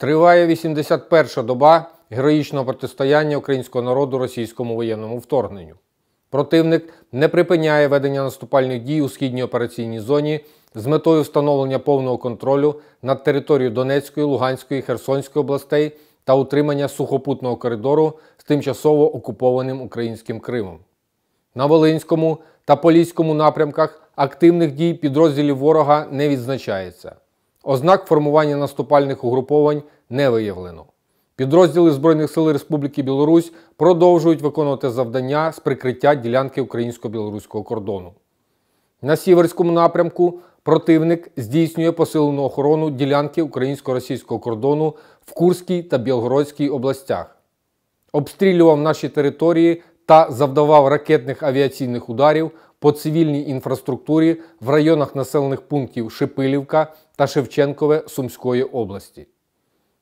Триває 81-ша доба героїчного протистояння українського народу російському воєнному вторгненню. Противник не припиняє ведення наступальних дій у східній операційній зоні з метою встановлення повного контролю над територією Донецької, Луганської, Херсонської областей та утримання сухопутного коридору з тимчасово окупованим українським Кримом. На Волинському та Поліському напрямках активних дій підрозділів ворога не відзначається. Ознак формування наступальних угруповань не виявлено. Підрозділи Збройних сил Республіки Білорусь продовжують виконувати завдання з прикриття ділянки українсько-білоруського кордону. На сіверському напрямку противник здійснює посилену охорону ділянки українсько-російського кордону в Курській та Білгородській областях, обстрілював наші території та завдавав ракетних авіаційних ударів по цивільній інфраструктурі в районах населених пунктів Шипилівка та Шевченкове Сумської області.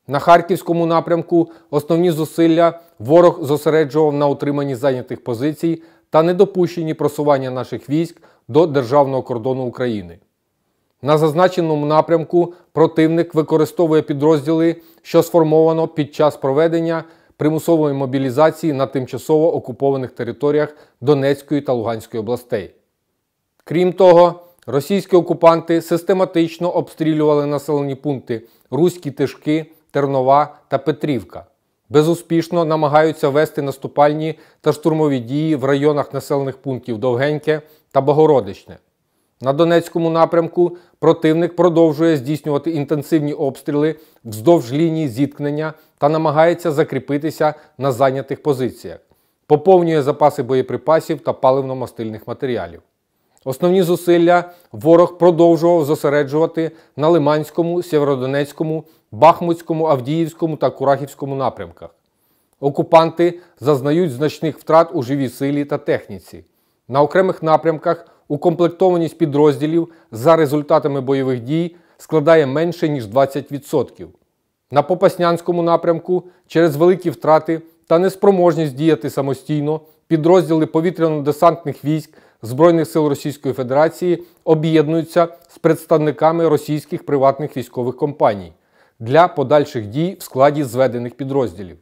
На харківському напрямку основні зусилля ворог зосереджував на утриманні зайнятих позицій та недопущенні просування наших військ до державного кордону України. На зазначеному напрямку противник використовує підрозділи, що сформовано під час проведення примусової мобілізації на тимчасово окупованих територіях Донецької та Луганської областей. Крім того, російські окупанти систематично обстрілювали населені пункти Руські Тишки. Тернова та Петрівка. Безуспішно намагаються вести наступальні та штурмові дії в районах населених пунктів Довгеньке та Богородичне. На Донецькому напрямку противник продовжує здійснювати інтенсивні обстріли вздовж лінії зіткнення та намагається закріпитися на зайнятих позиціях, поповнює запаси боєприпасів та паливно-мастильних матеріалів. Основні зусилля ворог продовжував зосереджувати на Лиманському, Сєвєродонецькому Бахмутському, Авдіївському та Курахівському напрямках. Окупанти зазнають значних втрат у живій силі та техніці. На окремих напрямках укомплектованість підрозділів за результатами бойових дій складає менше ніж 20%. На Попаснянському напрямку через великі втрати та неспроможність діяти самостійно підрозділи повітряно-десантних військ Збройних сил Російської Федерації об'єднуються з представниками російських приватних військових компаній для подальших дій в складі зведених підрозділів.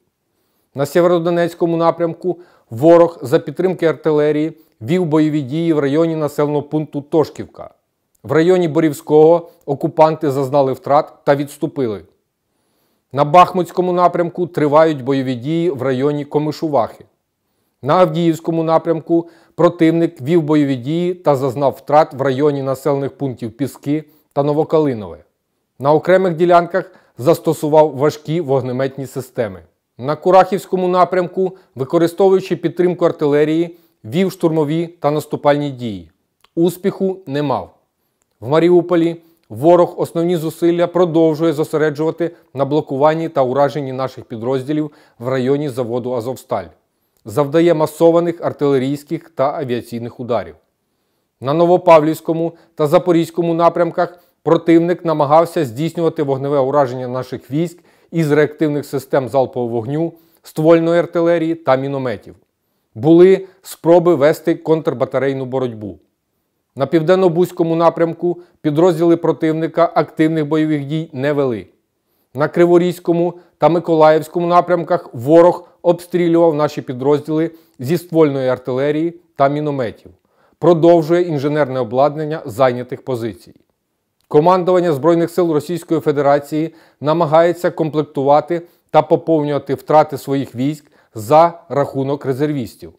На Сєвєродонецькому напрямку ворог за підтримки артилерії вів бойові дії в районі населеного пункту Тошківка. В районі Борівського окупанти зазнали втрат та відступили. На Бахмутському напрямку тривають бойові дії в районі Комишувахи. На Авдіївському напрямку противник вів бойові дії та зазнав втрат в районі населених пунктів Піски та Новокалинове. На окремих ділянках застосував важкі вогнеметні системи. На Курахівському напрямку, використовуючи підтримку артилерії, вів штурмові та наступальні дії. Успіху не мав. В Маріуполі ворог основні зусилля продовжує зосереджувати на блокуванні та ураженні наших підрозділів в районі заводу Азовсталь, завдає масованих артилерійських та авіаційних ударів. На Новопавлівському та Запорізькому напрямках Противник намагався здійснювати вогневе ураження наших військ із реактивних систем залпового вогню, ствольної артилерії та мінометів. Були спроби вести контрбатарейну боротьбу. На південно-бузькому напрямку підрозділи противника активних бойових дій не вели. На Криворізькому та Миколаївському напрямках ворог обстрілював наші підрозділи зі ствольної артилерії та мінометів, продовжує інженерне обладнання зайнятих позицій. Командування Збройних сил Російської Федерації намагається комплектувати та поповнювати втрати своїх військ за рахунок резервістів.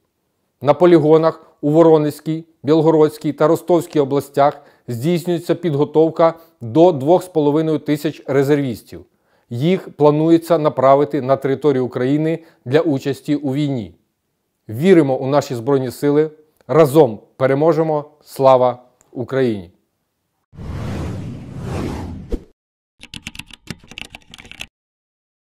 На полігонах у Воронезькій, Білгородській та Ростовській областях здійснюється підготовка до 2,5 тисяч резервістів. Їх планується направити на територію України для участі у війні. Віримо у наші Збройні сили. Разом переможемо! Слава Україні!